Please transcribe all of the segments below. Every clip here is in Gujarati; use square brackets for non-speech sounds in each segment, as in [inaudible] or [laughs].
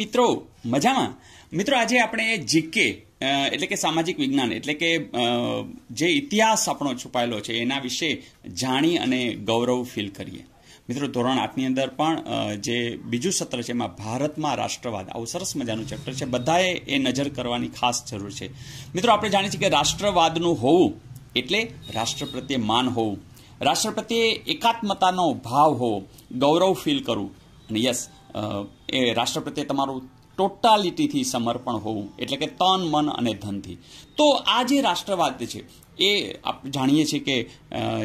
મિત્રો મજામાં મિત્રો આજે આપણે જીકે એટલે કે સામાજિક વિજ્ઞાન એટલે કે જે ઇતિહાસ આપણો છુપાયેલો છે એના વિશે જાણી અને ગૌરવ ફીલ કરીએ મિત્રો ધોરણ આઠની અંદર પણ જે બીજું સત્ર છે એમાં ભારતમાં રાષ્ટ્રવાદ આવું સરસ મજાનું ચેપ્ટર છે બધાએ એ નજર કરવાની ખાસ જરૂર છે મિત્રો આપણે જાણીએ છીએ કે રાષ્ટ્રવાદનું હોવું એટલે રાષ્ટ્ર પ્રત્યે માન હોવું રાષ્ટ્ર પ્રત્યે એકાત્મતાનો ભાવ હોવો ગૌરવ ફીલ કરવું અને યસ એ રાષ્ટ્ર પ્રત્યે તમારું ટોટાલિટીથી સમર્પણ હોવું એટલે કે તન મન અને ધનથી તો આ જે રાષ્ટ્રવાદ છે એ આપણે જાણીએ છીએ કે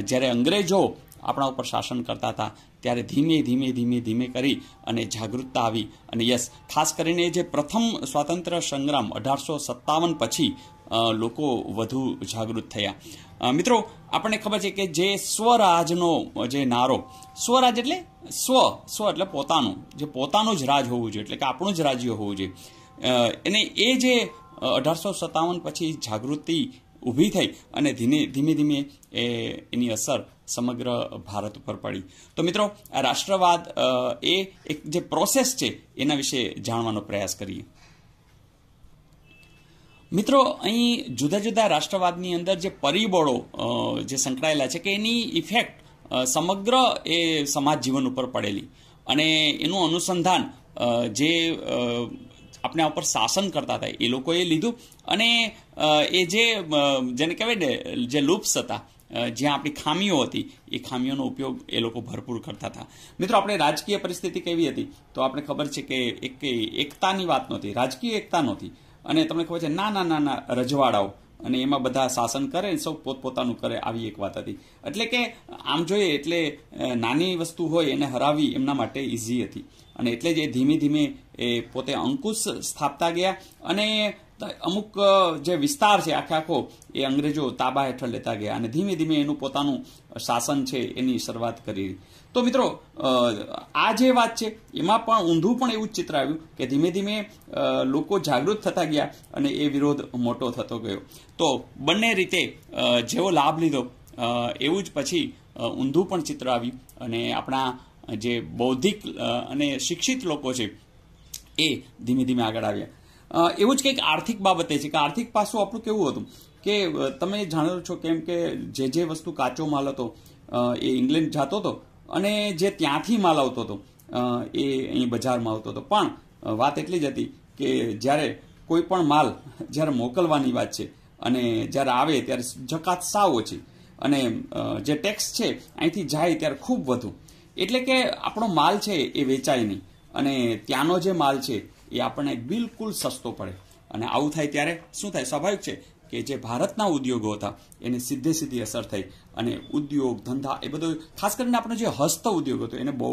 જ્યારે અંગ્રેજો આપણા ઉપર શાસન કરતા હતા ત્યારે ધીમે ધીમે ધીમે ધીમે કરી અને જાગૃતતા આવી અને યસ ખાસ કરીને જે પ્રથમ સ્વાતંત્ર્ય સંગ્રામ અઢારસો સત્તાવન પછી લોકો વધુ જાગૃત થયા મિત્રો આપણને ખબર છે કે જે સ્વરાજનો જે નારો સ્વરાજ એટલે સ્વ સ્વ એટલે પોતાનું જે પોતાનું જ રાજ હોવું જોઈએ એટલે કે આપણું જ રાજ્ય હોવું જોઈએ અને એ જે અઢારસો સત્તાવન પછી જાગૃતિ ઊભી થઈ અને ધીમે ધીમે ધીમે એ એની અસર સમગ્ર ભારત ઉપર પડી તો મિત્રો આ રાષ્ટ્રવાદ એ એક જે પ્રોસેસ છે એના વિશે જાણવાનો પ્રયાસ કરીએ મિત્રો અહીં જુદા જુદા રાષ્ટ્રવાદની અંદર જે પરિબળો જે સંકળાયેલા છે કે એની ઇફેક્ટ સમગ્ર એ સમાજ જીવન ઉપર પડેલી અને એનું અનુસંધાન જે આપણા ઉપર શાસન કરતા હતા એ લોકોએ લીધું અને એ જે જેને કહેવાય ને જે લુપ્સ હતા જ્યાં આપણી ખામીઓ હતી એ ખામીઓનો ઉપયોગ એ લોકો ભરપૂર કરતા હતા મિત્રો આપણે રાજકીય પરિસ્થિતિ કેવી હતી તો આપણે ખબર છે કે એક એકતાની વાત નહોતી રાજકીય એકતા નહોતી અને તમને ખબર છે નાના નાના રજવાડાઓ અને એમાં બધા શાસન કરે ને સૌ પોતપોતાનું કરે આવી એક વાત હતી એટલે કે આમ જોઈએ એટલે નાની વસ્તુ હોય એને હરાવી એમના માટે ઇઝી હતી અને એટલે જ એ ધીમે ધીમે એ પોતે અંકુશ સ્થાપતા ગયા અને અમુક જે વિસ્તાર છે આખે આખો એ અંગ્રેજો તાબા હેઠળ લેતા ગયા અને ધીમે ધીમે એનું પોતાનું શાસન છે એની શરૂઆત કરી તો મિત્રો આ જે વાત છે એમાં પણ ઉંધું પણ એવું જ ચિત્ર આવ્યું કે ધીમે ધીમે લોકો જાગૃત થતા ગયા અને એ વિરોધ મોટો થતો ગયો તો બને રીતે જેઓ લાભ લીધો એવું જ પછી ઉંધું પણ ચિત્ર આવી અને આપણા જે બૌદ્ધિક અને શિક્ષિત લોકો છે એ ધીમે ધીમે આગળ આવ્યા એવું જ કે આર્થિક બાબતે છે કે આર્થિક પાસું આપણું કેવું હતું કે તમે જાણો છો કેમ કે જે જે વસ્તુ કાચો માલ હતો એ ઈંગ્લેન્ડ जातो તો અને જે ત્યાંથી માલ આવતો હતો એ અહીં બજારમાં આવતો હતો પણ વાત એટલી જ હતી કે જ્યારે કોઈ પણ માલ જ્યારે મોકલવાની વાત છે અને જ્યારે આવે ત્યારે જકાત સાવ ઓછી અને જે ટેક્સ છે અહીંથી જાય ત્યારે ખૂબ વધુ એટલે કે આપણો માલ છે એ વેચાય નહીં અને ત્યાંનો જે માલ છે એ આપણને બિલકુલ સસ્તો પડે અને આવું થાય ત્યારે શું થાય સ્વાભાવિક છે કે જે ભારતના ઉદ્યોગો હતા એને સીધે સીધી અસર થઈ અને ઉદ્યોગ ધંધા એ બધો ખાસ કરીને આપણો જે હસ્ત ઉદ્યોગ હતો એને બહુ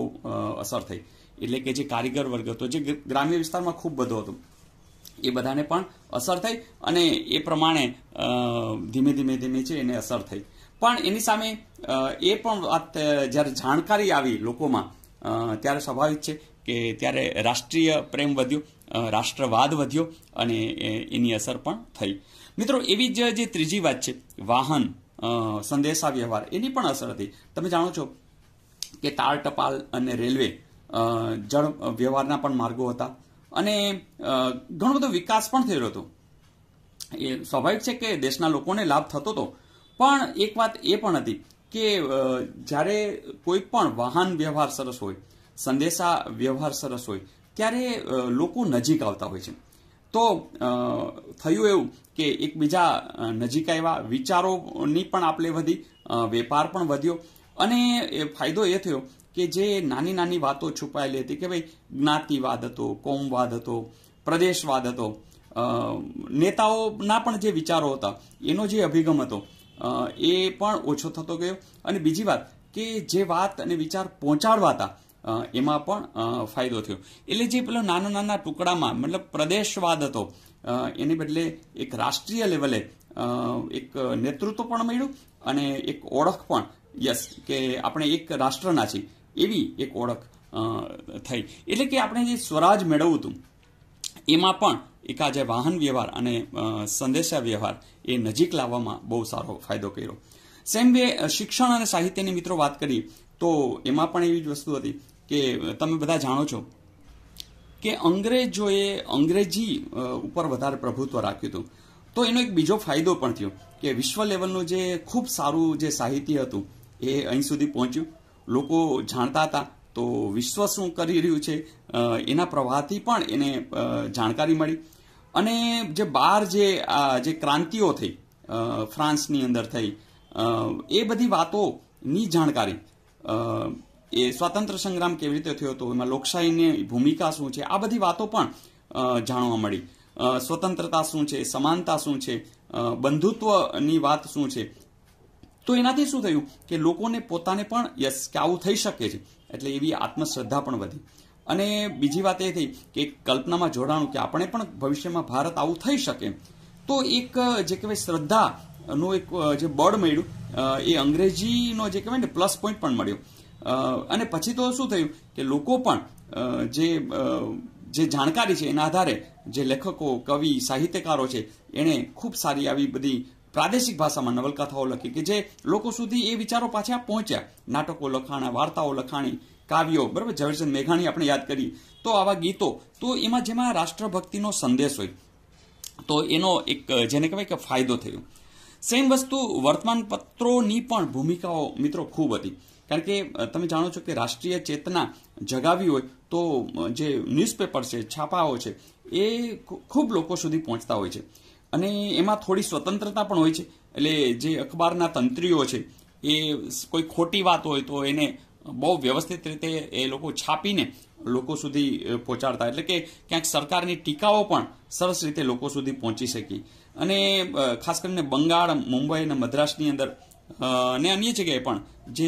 અસર થઈ એટલે કે જે કારીગર વર્ગ હતો જે ગ્રામ્ય વિસ્તારમાં ખૂબ બધો હતો એ બધાને પણ અસર થઈ અને એ પ્રમાણે ધીમે ધીમે ધીમે છે એને અસર થઈ પણ એની સામે એ પણ વાત જ્યારે જાણકારી આવી લોકોમાં ત્યારે સ્વાભાવિક છે કે ત્યારે રાષ્ટ્રીય પ્રેમ વધ્યું રાષ્ટ્રવાદ વધ્યો અને એની અસર પણ થઈ મિત્રો એવી જ જે ત્રીજી વાત છે વાહન સંદેશા વ્યવહાર એની પણ અસર હતી તમે જાણો છો કે તાર ટપાલ અને રેલવે જળ વ્યવહારના પણ માર્ગો હતા અને ઘણો બધો વિકાસ પણ થયો હતો એ સ્વાભાવિક છે કે દેશના લોકોને લાભ થતો હતો પણ એક વાત એ પણ હતી કે જ્યારે કોઈ પણ વાહન વ્યવહાર સરસ હોય સંદેશા વ્યવહાર સરસ હોય ત્યારે લોકો નજીક આવતા હોય છે તો થયું એવું કે એકબીજા નજીક આવ્યા વિચારોની પણ આપલે વધી વેપાર પણ વધ્યો અને એ ફાયદો એ થયો કે જે નાની નાની વાતો છુપાયેલી હતી કે ભાઈ જ્ઞાતિવાદ હતો કોમવાદ હતો પ્રદેશવાદ હતો નેતાઓના પણ જે વિચારો હતા એનો જે અભિગમ હતો એ પણ ઓછો થતો ગયો અને બીજી વાત કે જે વાત અને વિચાર પહોંચાડવા હતા એમાં પણ ફાયદો થયો એટલે જે પેલો નાના નાના ટુકડામાં મતલબ પ્રદેશવાદ હતો એને બદલે એક રાષ્ટ્રીય લેવલે એક નેતૃત્વ પણ મળ્યું અને એક ઓળખ પણ યસ કે આપણે એક રાષ્ટ્રના છીએ એવી એક ઓળખ થઈ એટલે કે આપણે જે સ્વરાજ મેળવવું હતું એમાં પણ એક આ જે વાહન વ્યવહાર અને સંદેશા વ્યવહાર એ નજીક લાવવામાં બહુ સારો ફાયદો કર્યો સેમ વે શિક્ષણ અને સાહિત્યની મિત્રો વાત કરીએ તો એમાં પણ એવી જ વસ્તુ હતી કે તમે બધા જાણો છો કે અંગ્રેજોએ અંગ્રેજી ઉપર વધારે પ્રભુત્વ રાખ્યું હતું તો એનો એક બીજો ફાયદો પણ થયો કે વિશ્વ લેવલનું જે ખૂબ સારું જે સાહિત્ય હતું એ અહીં સુધી પહોંચ્યું લોકો જાણતા હતા તો વિશ્વ શું કરી રહ્યું છે એના પ્રવાહથી પણ એને જાણકારી મળી અને જે બહાર જે આ જે ક્રાંતિઓ થઈ ફ્રાન્સની અંદર થઈ એ બધી વાતોની જાણકારી એ સ્વાતંત્ર્ય સંગ્રામ કેવી રીતે થયો હતો એમાં લોકશાહીની ભૂમિકા શું છે આ બધી વાતો પણ જાણવા મળી સ્વતંત્રતા શું છે સમાનતા શું છે બંધુત્વની વાત શું છે તો એનાથી શું થયું કે લોકોને પોતાને પણ યસ કે આવું થઈ શકે છે એટલે એવી આત્મશ્રદ્ધા પણ વધી અને બીજી વાત એ થઈ કે કલ્પનામાં જોડાણું કે આપણે પણ ભવિષ્યમાં ભારત આવું થઈ શકે તો એક જે કહેવાય શ્રદ્ધા નું એક જે બળ મળ્યું એ અંગ્રેજીનો જે કહેવાય ને પ્લસ પોઈન્ટ પણ મળ્યો અને પછી તો શું થયું કે લોકો પણ જે જે જાણકારી છે એના આધારે જે લેખકો કવિ સાહિત્યકારો છે એણે ખૂબ સારી આવી બધી પ્રાદેશિક ભાષામાં નવલકથાઓ લખી કે જે લોકો સુધી એ વિચારો પાછા પહોંચ્યા નાટકો લખાણા વાર્તાઓ લખાણી કાવ્યો બરાબર ઝવેરચંદ મેઘાણી આપણે યાદ કરી તો આવા ગીતો તો એમાં જેમાં રાષ્ટ્રભક્તિનો સંદેશ હોય તો એનો એક જેને કહેવાય કે ફાયદો થયો સેમ વસ્તુ વર્તમાનપત્રોની પણ ભૂમિકાઓ મિત્રો ખૂબ હતી કારણ કે તમે જાણો છો કે રાષ્ટ્રીય ચેતના જગાવી હોય તો જે ન્યૂઝપેપર છે છાપાઓ છે એ ખૂબ લોકો સુધી પહોંચતા હોય છે અને એમાં થોડી સ્વતંત્રતા પણ હોય છે એટલે જે અખબારના તંત્રીઓ છે એ કોઈ ખોટી વાત હોય તો એને બહુ વ્યવસ્થિત રીતે એ લોકો છાપીને લોકો સુધી પહોંચાડતા એટલે કે ક્યાંક સરકારની ટીકાઓ પણ સરસ રીતે લોકો સુધી પહોંચી શકી અને ખાસ કરીને બંગાળ મુંબઈ અને મદ્રાસની અંદર અને અન્ય જગ્યાએ પણ જે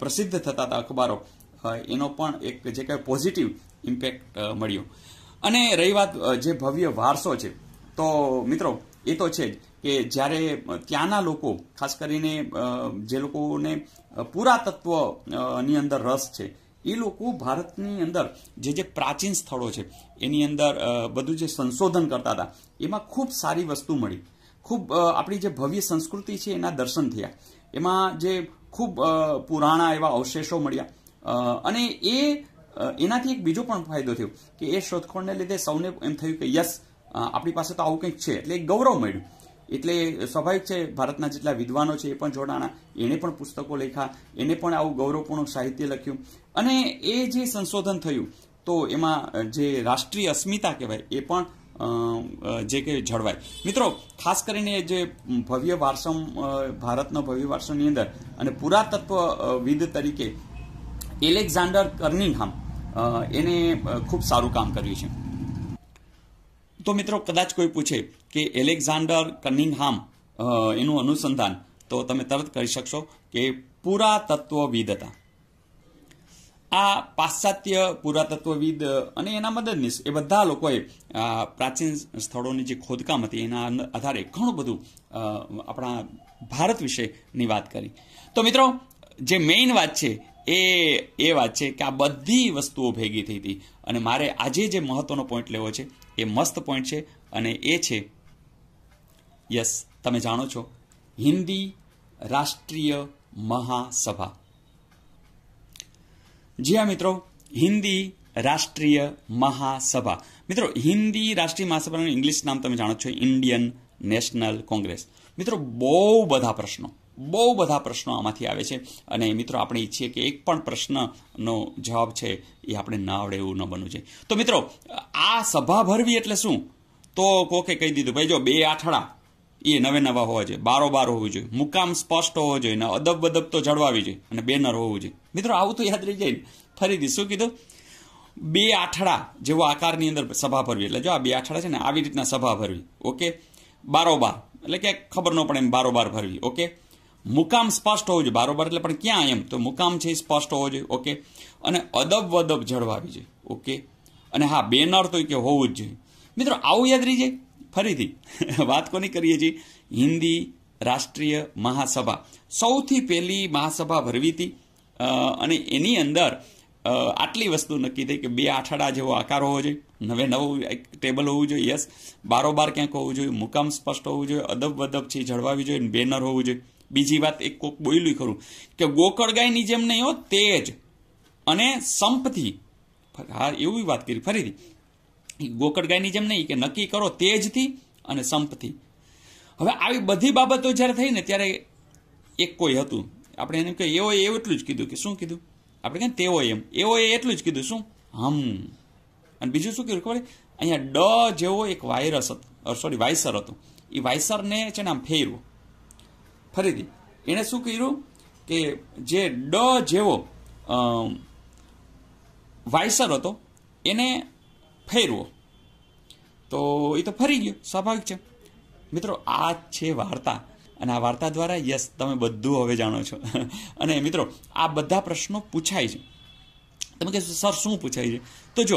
પ્રસિદ્ધ થતા હતા અખબારો એનો પણ એક જે કંઈ પોઝિટિવ ઇમ્પેક્ટ મળ્યો અને રહી વાત જે ભવ્ય વારસો છે તો મિત્રો એ તો છે જ કે જ્યારે ત્યાંના લોકો ખાસ કરીને જે લોકોને પુરાતત્વની અંદર રસ છે એ લોકો ભારતની અંદર જે જે પ્રાચીન સ્થળો છે એની અંદર બધું જે સંશોધન કરતા હતા એમાં ખૂબ સારી વસ્તુ મળી ખૂબ આપણી જે ભવ્ય સંસ્કૃતિ છે એના દર્શન થયા એમાં જે ખૂબ પુરાણા એવા અવશેષો મળ્યા અને એ એનાથી એક બીજો પણ ફાયદો થયો કે એ શોધખોળને લીધે સૌને એમ થયું કે યસ આપણી પાસે તો આવું કંઈક છે એટલે એક ગૌરવ મળ્યું એટલે સ્વાભાવિક છે ભારતના જેટલા વિદ્વાનો છે એ પણ જોડાણા એણે પણ પુસ્તકો લખ્યા એને પણ આવું ગૌરવપૂર્ણ સાહિત્ય લખ્યું અને એ જે સંશોધન થયું તો એમાં જે રાષ્ટ્રીય અસ્મિતા કહેવાય એ પણ જે કે જળવાય મિત્રો ખાસ કરીને જે ભવ્ય વારસમ ભારતનો ભવ્ય વારસમની અંદર અને પુરાતત્વવિદ તરીકે એલેક્ઝાન્ડર કર્નિંગહામ એને ખૂબ સારું કામ કર્યું છે તો મિત્રો કદાચ કોઈ પૂછે કે એલેક્ઝાન્ડર કનિંગહામ એનું અનુસંધાન તો તમે તરત કરી શકશો કે પુરાતત્વવિદ હતા આ પાશ્ચાત્ય પુરાતત્વવિદ અને એના મદદનીશ એ બધા લોકોએ પ્રાચીન સ્થળોની જે ખોદકામ હતી એના આધારે ઘણું બધું આપણા ભારત વિશેની વાત કરી તો મિત્રો જે મેઇન વાત છે એ એ વાત છે કે આ બધી વસ્તુઓ ભેગી થઈ હતી અને મારે આજે જે મહત્વનો પોઈન્ટ લેવો છે એ મસ્ત પોઈન્ટ છે અને એ છે યસ તમે જાણો છો હિન્દી રાષ્ટ્રીય મહાસભા જી હા મિત્રો હિન્દી રાષ્ટ્રીય મહાસભા મિત્રો હિન્દી રાષ્ટ્રીય મહાસભાનું ઇંગ્લિશ નામ તમે જાણો છો ઇન્ડિયન નેશનલ કોંગ્રેસ મિત્રો બહુ બધા પ્રશ્નો બહુ બધા પ્રશ્નો આમાંથી આવે છે અને મિત્રો આપણે ઈચ્છીએ કે એક પણ પ્રશ્નનો જવાબ છે એ આપણે ના આવડે એવું ન બનવું છે તો મિત્રો આ સભા ભરવી એટલે શું તો કોકે કહી દીધું ભાઈ જો બે આઠડા એ નવે નવા હોવા જોઈએ બારો બાર હોવું જોઈએ મુકામ સ્પષ્ટ હોવો જોઈએ અદબ બદબ તો જળવાવી જોઈએ અને બેનર હોવું જોઈએ મિત્રો આવું તો યાદ રહી જાય ને ફરીથી શું કીધું બે આઠડા જેવો આકારની અંદર સભા ભરવી એટલે જો આ બે આઠડા છે ને આવી રીતના સભા ભરવી ઓકે બારોબાર એટલે કે ખબર ન પડે એમ બારોબાર ભરવી ઓકે મુકામ સ્પષ્ટ હોવું જોઈએ બારોબાર એટલે પણ ક્યાં એમ તો મુકામ છે એ સ્પષ્ટ હોવો જોઈએ ઓકે અને અદબ વદબ જળવાવી જોઈએ ઓકે અને હા બેનર તો કે હોવું જ જોઈએ મિત્રો આવું યાદ રહી જાય ફરીથી વાત કોની કરીએ છીએ હિન્દી રાષ્ટ્રીય મહાસભા સૌથી પહેલી મહાસભા ભરવી હતી અને એની અંદર આટલી વસ્તુ નક્કી થઈ કે બે આઠાડા જેવો આકાર હોવો જોઈએ નવે નવું એક ટેબલ હોવું જોઈએ યસ બારોબાર ક્યાંક હોવું જોઈએ મુકામ સ્પષ્ટ હોવું જોઈએ અદબ બદબ છે જળવાવી જોઈએ બેનર હોવું જોઈએ બીજી વાત એક કોક બોલ્યું ખરું કે ગોકળગાયની જેમ નહીં હો તેજ અને સંપથી હા એવી વાત કરી ફરીથી ગોકળ ગાયની જેમ નહીં કે નક્કી કરો તેજથી અને સંપથી હવે આવી બધી બાબતો જ્યારે થઈ ને ત્યારે એક કોઈ હતું આપણે એને કહે એઓએ એવું એટલું જ કીધું કે શું કીધું આપણે કહે તેઓ એમ એઓએ એટલું જ કીધું શું હમ અને બીજું શું કીધું ખબર અહીંયા ડ જેવો એક વાયરસ હતો સોરી વાયસર હતો એ વાયસરને છે ને આમ ફેરવો ફરીથી એણે શું કર્યું કે જે ડ જેવો વાયસર હતો એને ફેરવો તો એ તો ફરી ગયો સ્વાભાવિક છે મિત્રો આ છે વાર્તા અને આ વાર્તા દ્વારા યસ તમે બધું હવે જાણો છો [laughs] અને મિત્રો આ બધા પ્રશ્નો પૂછાય છે તમે કહેશો સર શું પૂછાય છે તો જો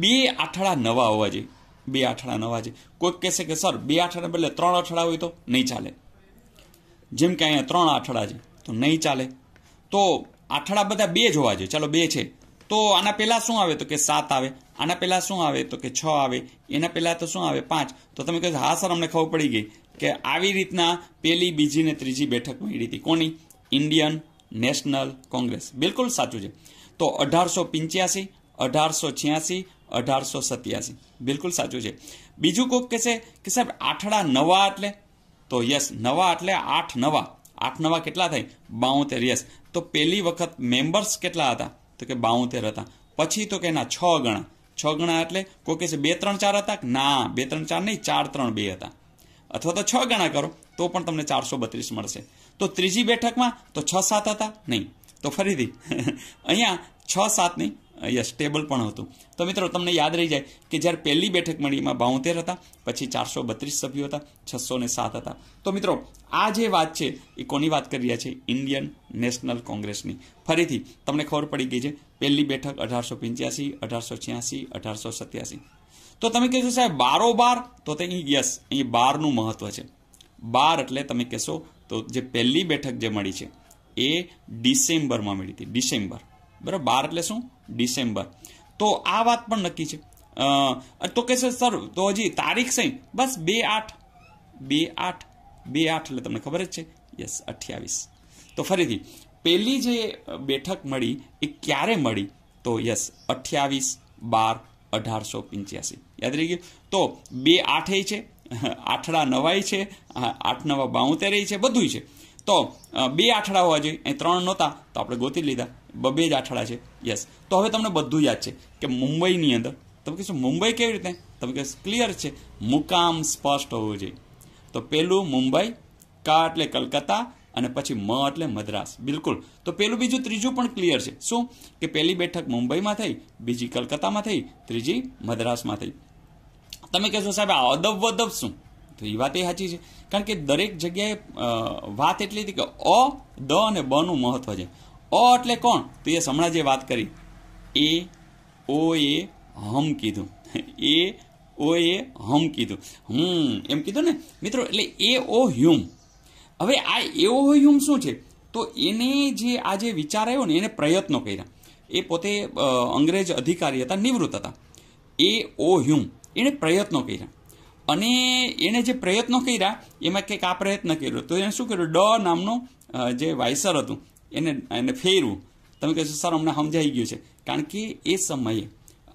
બે આઠડા નવા હોવા જોઈએ બે આઠડા નવા છે કોઈક કહેશે કે સર બે આઠડા બદલે ત્રણ અઠડા હોય તો નહીં ચાલે જેમ કે અહીંયા ત્રણ આઠડા છે તો નહીં ચાલે તો આઠડા બધા બે જ હોવા જોઈએ ચાલો બે છે તો આના પહેલાં શું આવે તો કે સાત આવે આના પહેલાં શું આવે તો કે છ આવે એના પહેલાં તો શું આવે પાંચ તો તમે કહો હા સર અમને ખબર પડી ગઈ કે આવી રીતના પહેલી બીજી ને ત્રીજી બેઠક મળી હતી કોની ઇન્ડિયન નેશનલ કોંગ્રેસ બિલકુલ સાચું છે તો અઢારસો પંચ્યાસી અઢારસો છ્યાસી અઢારસો સત્યાસી બિલકુલ સાચું છે બીજું કોક કહેશે કે સાહેબ આઠડા નવા એટલે તો યસ નવા એટલે આઠ નવા આઠ નવા કેટલા થાય બાઉતેર યસ તો પહેલી વખત મેમ્બર્સ કેટલા હતા તો કે બાઉતેર હતા પછી તો કે ના છ ગણા છ ગણા એટલે કોઈ કહેશે બે ત્રણ ચાર હતા ના બે ત્રણ ચાર નહીં ચાર ત્રણ બે હતા અથવા તો છ ગણા કરો તો પણ તમને ચારસો બત્રીસ મળશે તો ત્રીજી બેઠકમાં તો છ સાત હતા નહીં તો ફરીથી [laughs] અહીંયા છ સાત નહીં યસ સ્ટેબલ પણ હતું તો મિત્રો તમને યાદ રહી જાય કે જ્યારે પહેલી બેઠક મળી એમાં બાઉતેર હતા પછી ચારસો બત્રીસ સભ્યો હતા છસો ને સાત હતા તો મિત્રો આ જે વાત છે એ કોની વાત કરી રહ્યા છે ઇન્ડિયન નેશનલ કોંગ્રેસની ફરીથી તમને ખબર પડી ગઈ છે પહેલી બેઠક અઢારસો પંચ્યાસી અઢારસો છ્યાસી અઢારસો સત્યાસી તો તમે કહેશો સાહેબ બારો બાર તો તે યસ અહીં બારનું મહત્વ છે બાર એટલે તમે કહેશો તો જે પહેલી બેઠક જે મળી છે એ ડિસેમ્બરમાં મળી હતી ડિસેમ્બર બરાબર બાર એટલે શું ડિસેમ્બર તો આ વાત પણ નક્કી છે તો કહેશે સર તો હજી તારીખ સહી બસ બે આઠ બે આઠ બે આઠ એટલે તમને ખબર જ છે યસ અઠ્યાવીસ તો ફરીથી પહેલી જે બેઠક મળી એ ક્યારે મળી તો યસ અઠ્યાવીસ બાર અઢારસો પંચ્યાસી યાદ રહી ગયું તો બે આઠે છે આઠડા નવાય છે આઠ નવા બાઉતેરે છે બધું છે તો બે આઠડા હોવા જોઈએ અહીં ત્રણ નહોતા તો આપણે ગોતી લીધા બે જ આઠડા છે યસ તો હવે તમને બધું યાદ છે કે મુંબઈની અંદર તમે કહેશો મુંબઈ કેવી રીતે તમે કહેશો ક્લિયર છે મુકામ સ્પષ્ટ હોવું જોઈએ તો પેલું મુંબઈ કા એટલે કલકત્તા અને પછી મ એટલે મદ્રાસ બિલકુલ તો પેલું બીજું ત્રીજું પણ ક્લિયર છે શું કે પહેલી બેઠક મુંબઈમાં થઈ બીજી કલકત્તામાં થઈ ત્રીજી મદ્રાસમાં થઈ તમે કહેશો સાહેબ આ અદબ વદબ શું તો એ વાત એ સાચી છે કારણ કે દરેક જગ્યાએ વાત એટલી હતી કે અ દ અને બ નું મહત્વ છે અ એટલે કોણ તો એ હમણાં જે વાત કરી એ ઓ એ હમ કીધું [laughs] એ ઓ એ હમ કીધું હમ એમ કીધું ને મિત્રો એટલે એ ઓ હ્યુમ હવે આ એઓ હ્યુમ શું છે તો એને જે આ જે વિચાર આવ્યો ને એને પ્રયત્નો કર્યા એ પોતે અંગ્રેજ અધિકારી હતા નિવૃત્ત હતા એ ઓ હ્યુમ એણે પ્રયત્નો કર્યા અને એણે જે પ્રયત્નો કર્યા એમાં કંઈક આ પ્રયત્ન કર્યો તો એણે શું કર્યું ડ નામનું જે વાયસર હતું એને એને ફેરવું તમે કહેશો સર અમને સમજાઈ ગયું છે કારણ કે એ સમયે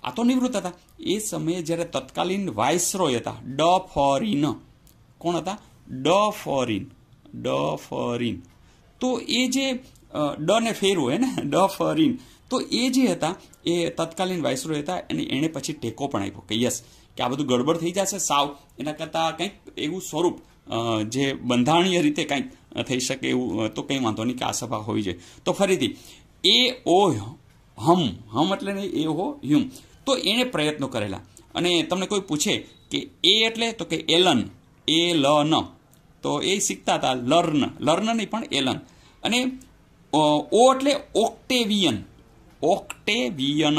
આ તો નિવૃત્ત હતા એ સમયે જ્યારે તત્કાલીન વાઇસરોય હતા ડ ફોરિન કોણ હતા ડ ફોરિન ડ ફોરિન તો એ જે ડ ને ફેરવું હે ને ડ ફોરિન તો એ જે હતા એ તત્કાલીન વાઇસરોય હતા અને એણે પછી ટેકો પણ આપ્યો કે યસ કે આ બધું ગડબડ થઈ જશે સાવ એના કરતાં કંઈક એવું સ્વરૂપ જે બંધારણીય રીતે કંઈક થઈ શકે એવું તો કંઈ વાંધો નહીં કે આ સભા હોવી જોઈએ તો ફરીથી એ ઓ હમ હમ એટલે નહીં એ હો હ્યુમ તો એણે પ્રયત્નો કરેલા અને તમને કોઈ પૂછે કે એ એટલે તો કે એલન એ લ ન તો એ શીખતા હતા લર્ન લર્ન નહીં પણ એલન અને ઓ એટલે ઓક્ટેવિયન ઓક્ટેવિયન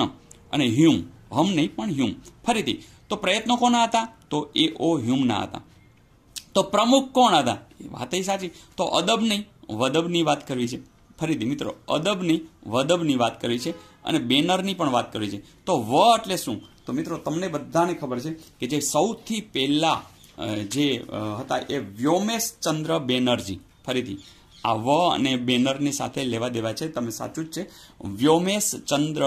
અને હ્યુમ હમ નહીં પણ હ્યુમ ફરીથી તો પ્રયત્નો કોના હતા તો એ ઓ હ્યુમના હતા તો પ્રમુખ કોણ હતા એ વાત સાચી તો અદબ નહીં વદબની વાત કરવી છે ફરીથી મિત્રો અદબની વદબની વાત કરવી છે અને બેનરની પણ વાત કરવી છે તો વ એટલે શું તો મિત્રો તમને બધાને ખબર છે કે જે સૌથી પહેલાં જે હતા એ વ્યોમેશ ચંદ્ર બેનર્જી ફરીથી આ વ અને બેનરની સાથે લેવા દેવા છે તમે સાચું જ છે વ્યોમેશ ચંદ્ર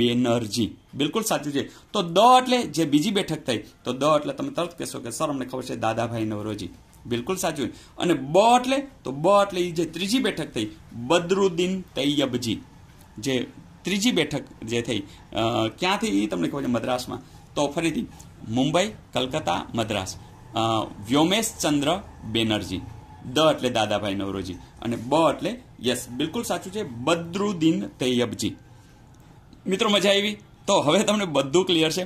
બેનર્જી બિલકુલ સાચું છે તો દ એટલે જે બીજી બેઠક થઈ તો દ એટલે તમે તરત કહેશો કે સર અમને ખબર છે દાદાભાઈ નવરોજી બિલકુલ સાચું અને બ એટલે તો બ એટલે એ જે ત્રીજી બેઠક થઈ બદરુદ્દીન તૈયબજી જે ત્રીજી બેઠક જે થઈ ક્યાંથી એ તમને ખબર છે મદ્રાસમાં તો ફરીથી મુંબઈ કલકત્તા મદ્રાસ વ્યોમેશ ચંદ્ર બેનર્જી દ એટલે દાદાભાઈ નવરોજી અને બ એટલે યસ બિલકુલ સાચું છે બદ્રુદ્દીન તૈયબજી મિત્રો મજા આવી તો હવે તમને બધું ક્લિયર છે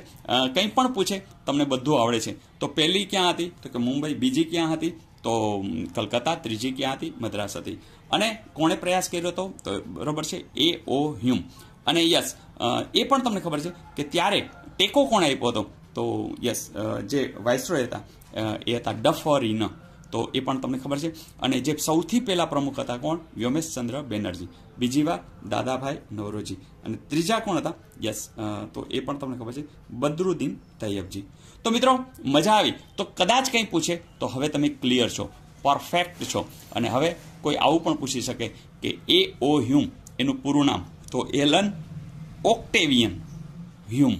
કંઈ પણ પૂછે તમને બધું આવડે છે તો પહેલી ક્યાં હતી તો કે મુંબઈ બીજી ક્યાં હતી તો કલકત્તા ત્રીજી ક્યાં હતી મદ્રાસ હતી અને કોણે પ્રયાસ કર્યો હતો તો બરાબર છે એ ઓ હ્યુમ અને યસ એ પણ તમને ખબર છે કે ત્યારે ટેકો કોણે આપ્યો હતો તો યસ જે વાઇસરોય હતા એ હતા ડફરીના તો એ પણ તમને ખબર છે અને જે સૌથી પહેલા પ્રમુખ હતા કોણ વ્યોમેશચંદ્ર બેનર્જી બીજી વાર દાદાભાઈ નવરોજી અને ત્રીજા કોણ હતા યસ તો એ પણ તમને ખબર છે બદરુદ્દીન તૈયબજી તો મિત્રો મજા આવી તો કદાચ કંઈ પૂછે તો હવે તમે ક્લિયર છો પરફેક્ટ છો અને હવે કોઈ આવું પણ પૂછી શકે કે એ ઓ હ્યુમ એનું પૂરું નામ તો એલન ઓક્ટેવિયન હ્યુમ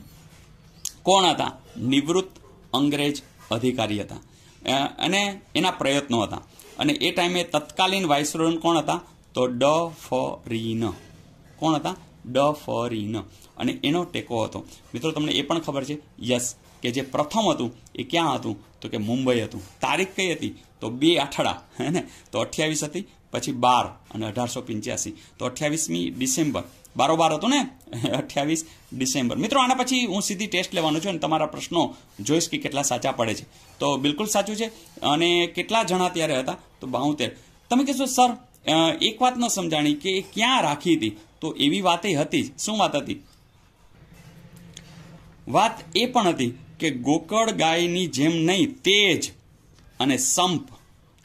કોણ હતા નિવૃત્ત અંગ્રેજ અધિકારી હતા અને એના પ્રયત્નો હતા અને એ ટાઈમે તત્કાલીન વાઇસરોન કોણ હતા તો ડ ફરીન કોણ હતા ડ ફરીન અને એનો ટેકો હતો મિત્રો તમને એ પણ ખબર છે યસ કે જે પ્રથમ હતું એ ક્યાં હતું તો કે મુંબઈ હતું તારીખ કઈ હતી તો બે અઠડા હે ને તો અઠ્યાવીસ હતી પછી બાર અને અઢારસો પંચ્યાસી તો અઠ્યાવીસમી ડિસેમ્બર બારોબાર હતું ને અઠ્યાવીસ ડિસેમ્બર મિત્રો આના પછી હું સીધી ટેસ્ટ લેવાનું છું અને તમારા પ્રશ્નો જોઈશ કે કેટલા સાચા પડે છે તો બિલકુલ સાચું છે અને કેટલા જણા ત્યારે હતા તો બાઉતેર તમે કહેશો સર એક વાત ન સમજાણી કે એ ક્યાં રાખી હતી તો એવી વાત એ હતી શું વાત હતી વાત એ પણ હતી કે ગોકળ ગાયની જેમ નહીં તેજ અને સંપ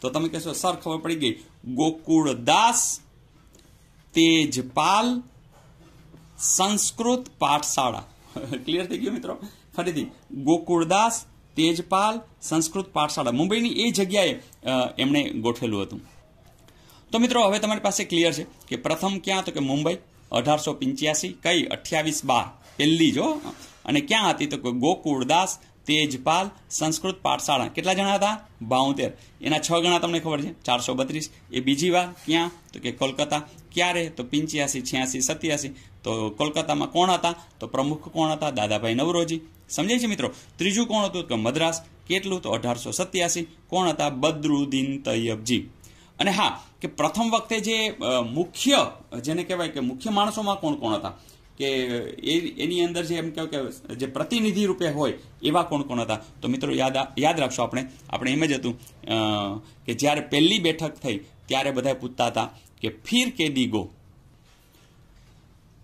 તો તમે કહેશો સર ખબર પડી ગઈ ગોકુળ દાસ તેજપાલ संस्कृत पाठशाला क्लियर થઈ ગયું મિત્રો ફરીથી ગોકુળદાસ તેજપાલ संस्कृत पाठशाला મુંબઈની એ જગ્યાએ એમણે ગોઠવેલું હતું તો મિત્રો હવે તમારી પાસે ક્લિયર છે કે પ્રથમ ક્યાં તો કે મુંબઈ 1885 કઈ 28 12 દિલ્હી જો અને ક્યાં હતી તો કે ગોકુળદાસ તેજપાલ संस्कृत पाठशाला કેટલા જણા હતા 72 એના 6 ગણા તમને ખબર છે 432 એ બીજી વાર ક્યાં તો કે કલકત્તા ક્યારે તો 85 86 87 તો કોલકાતામાં કોણ હતા તો પ્રમુખ કોણ હતા દાદાભાઈ નવરોજી સમજાય છે મિત્રો ત્રીજું કોણ હતું કે મદ્રાસ કેટલું તો અઢારસો સત્યાસી કોણ હતા બદરુદ્દીન તૈયબજી અને હા કે પ્રથમ વખતે જે મુખ્ય જેને કહેવાય કે મુખ્ય માણસોમાં કોણ કોણ હતા કે એ એની અંદર જે એમ કહેવાય કે જે પ્રતિનિધિ રૂપે હોય એવા કોણ કોણ હતા તો મિત્રો યાદ યાદ રાખશો આપણે આપણે એમ જ હતું કે જ્યારે પહેલી બેઠક થઈ ત્યારે બધાએ પૂછતા હતા કે ફીર કે દીગો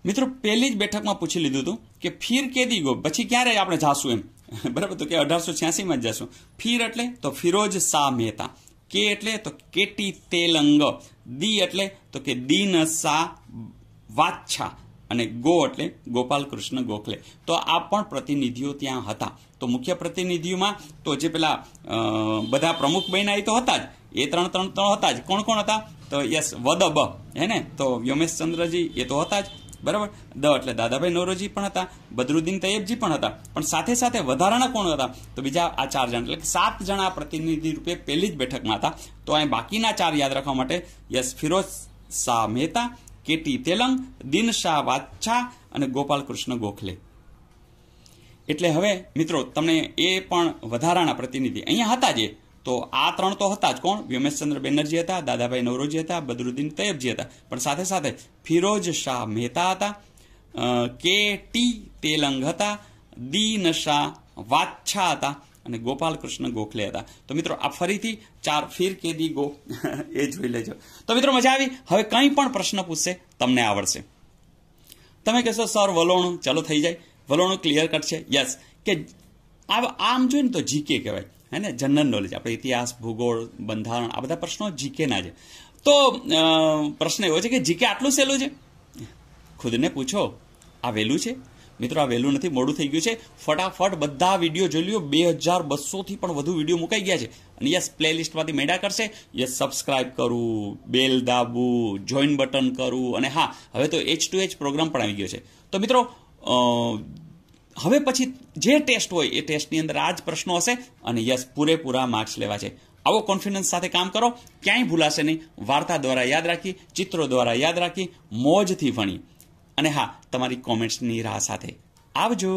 મિત્રો પહેલી જ બેઠકમાં પૂછી લીધું હતું કે ફીર કેદી ગો પછી ક્યારે આપણે જાશું એમ [laughs] બરાબર તો કે અઢારસો છ્યાસીમાં જ જાશું ફીર એટલે તો ફિરોજ શાહ મહેતા કે એટલે તો કેટી તેલંગ દી એટલે તો કે દીન શાહ વાચ્છા અને ગો એટલે ગોપાલ કૃષ્ણ ગોખલે તો આ પણ પ્રતિનિધિઓ ત્યાં હતા તો મુખ્ય પ્રતિનિધિઓમાં તો જે પેલા બધા પ્રમુખ બહેના એ તો હતા જ એ ત્રણ ત્રણ ત્રણ હતા જ કોણ કોણ હતા તો યસ વદબ હે ને તો વ્યોમેશચંદ્રજી એ તો હતા જ બરાબર દ એટલે દાદાભાઈ નવરોજી પણ હતા બદરુદ્દીન તૈયબજી પણ હતા પણ સાથે સાથે વધારાના કોણ હતા તો બીજા આ ચાર જણ એટલે સાત જણા પ્રતિનિધિ રૂપે પહેલી જ બેઠકમાં હતા તો અહીં બાકીના ચાર યાદ રાખવા માટે yes Pherozeshah Mehta K T Telang Dinshaw વાછા અને ગોપાલકૃષ્ણ ગોખલે એટલે હવે મિત્રો તમને એ પણ વધારાના પ્રતિનિધિ અહીંયા હતા જે તો આ ત્રણ તો હતા જ કોણ વ્યોમેશચંદ્ર બેનર્જી હતા દાદાભાઈ નવરોજી હતા બદરુદ્દીન તૈયબજી હતા પણ સાથે સાથે ફિરોજ શાહ મહેતા હતા કે ટી તેલંગ હતા દીન શાહ વાચ્છા હતા અને ગોપાલકૃષ્ણ ગોખલે હતા તો મિત્રો આ ફરીથી ચાર ફીર કેદી ગો [laughs] એ જોઈ લેજો તો મિત્રો મજા આવી હવે કંઈ પણ પ્રશ્ન પૂછશે તમને આવડશે તમે કહેશો સર વલોણું ચાલો થઈ જાય વલોણું ક્લિયર કટ છે યસ કે આમ જોઈએ ને તો જીકે કહેવાય હે ને જનરલ નોલેજ આપણે ઇતિહાસ ભૂગોળ બંધારણ આ બધા પ્રશ્નો જીકેના છે તો પ્રશ્ન એવો છે કે જીકે આટલું સહેલું છે ખુદને પૂછો આ વહેલું છે મિત્રો આ વહેલું નથી મોડું થઈ ગયું છે ફટાફટ બધા વિડીયો જોઈ લ્યો બે હજાર બસોથી પણ વધુ વિડીયો મુકાઈ ગયા છે અને યસ પ્લેલિસ્ટમાંથી મેળા કરશે યસ સબસ્ક્રાઈબ કરવું બેલ દાબવું જોઈન બટન કરવું અને હા હવે તો એચ ટુ એચ પ્રોગ્રામ પણ આવી ગયો છે તો મિત્રો હવે પછી જે ટેસ્ટ હોય એ ટેસ્ટની અંદર આ જ પ્રશ્નો હશે અને યસ પૂરેપૂરા માર્ક્સ લેવા છે આવો કોન્ફિડન્સ સાથે કામ કરો ક્યાંય ભૂલાશે નહીં વાર્તા દ્વારા યાદ રાખી ચિત્રો દ્વારા યાદ રાખી મોજથી ભણી અને હા તમારી કોમેન્ટ્સની રાહ સાથે આવજો